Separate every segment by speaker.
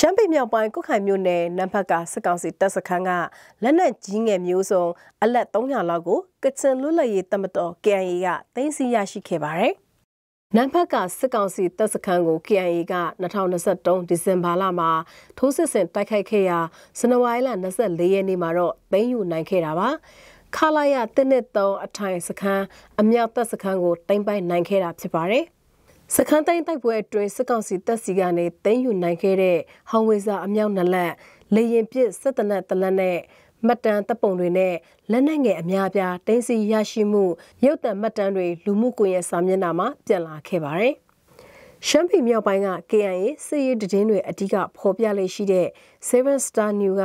Speaker 1: ရှမ်းပြည်မြောက်ပိုင်းကုခိုင်မြို့နယ်နမ်ဖက်ကစစ်ကောင်စီတပ်စခန်းကလက်နက်ကြီးငယ်မျိုးစုံအလက်300လောက်ကိုကချင်လွတ်လပ်ရေးတမတော် KNA ကသိမ်းဆည်းရရှိခဲ့ပါတယ်။နမ်ဖက်ကစစ်ကောင်စီတပ်စခန်းကို KNA က2023ဒီဇင်ဘာလမှာထိုးစစ်ဆင်တိုက်ခိုက်ခဲ့ရာဇန်နဝါရီလ24ရက်နေ့မှာတော့သိမ်းယူနိုင်ခဲ့တာပါ။ခလာရတနစ်3အထိုင်စခန်းအမြောက်တပ်စခန်းကိုတင်ပိုင်နိုင်ခဲ့တာဖြစ်ပါတယ်။စခန်းတိုင်းတိုက်ပွဲအတွင်းစစ်ကောင်စီတပ်စီကနေတင်းယူနိုင်ခဲ့တဲ့ဟောင်ဝေစာအမြောက်နလက်လေရင်ပစ်စစ်တနက်တလက်နဲ့မတန်တပ်ပုံတွေနဲ့လက်နက်ငယ်အများအပြားတင်းစီရရှိမှုရုပ်တံမတန်တွေလူမှုကွန်ရက်စာမျက်နှာမှာပြန်လာခဲ့ပါတယ်။ရှမ်းပြည်မြောက်ပိုင်းက KIA စစ်ရေးတည်င်းတွေအဓိကဖော်ပြလေရှိတဲ့ Seven Star New က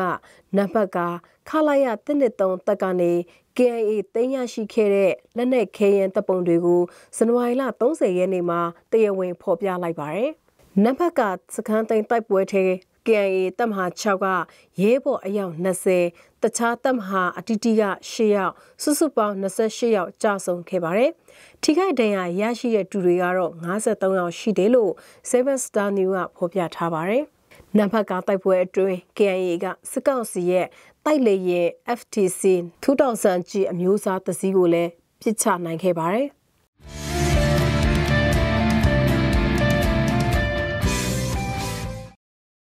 Speaker 1: နံပါတ်ကခလာရတနစ်သုံးတက်ကနေ KIA တင်ရရှိခဲ့တဲ့လက်နက်ခဲယံတပ်ပုံတွေကိုဇန်နဝါရီလ30ရက်နေ့မှာတရားဝင်ဖော်ပြလိုက်ပါတယ်။နံပါတ်ကစခန်းသိမ်းတိုက်ပွဲထဲ KIA တပ်မဟာ6ကရဲဘော်အယောက်20တခြားတပ်မဟာ အတီးတီးက8ယောက်စုစုပေါင်း28ယောက်ကြာဆုံးခဲ့ပါတယ်။ထိခိုက်ဒဏ်ရာရရှိတဲ့သူတွေကတော့53ယောက်ရှိတယ်လို့ Seven Star News ကဖော်ပြထားပါတယ်။နံပါတ်ကတိုက်ပွဲအတွင်း KIA ကစစ်ကောင်စီရဲ့တိုက်လေရဲ့ FTC 2000G အမျိုးအစားတစ်စီးကိုလည်းပြစ်ချနိုင်ခဲ့ပါတယ်။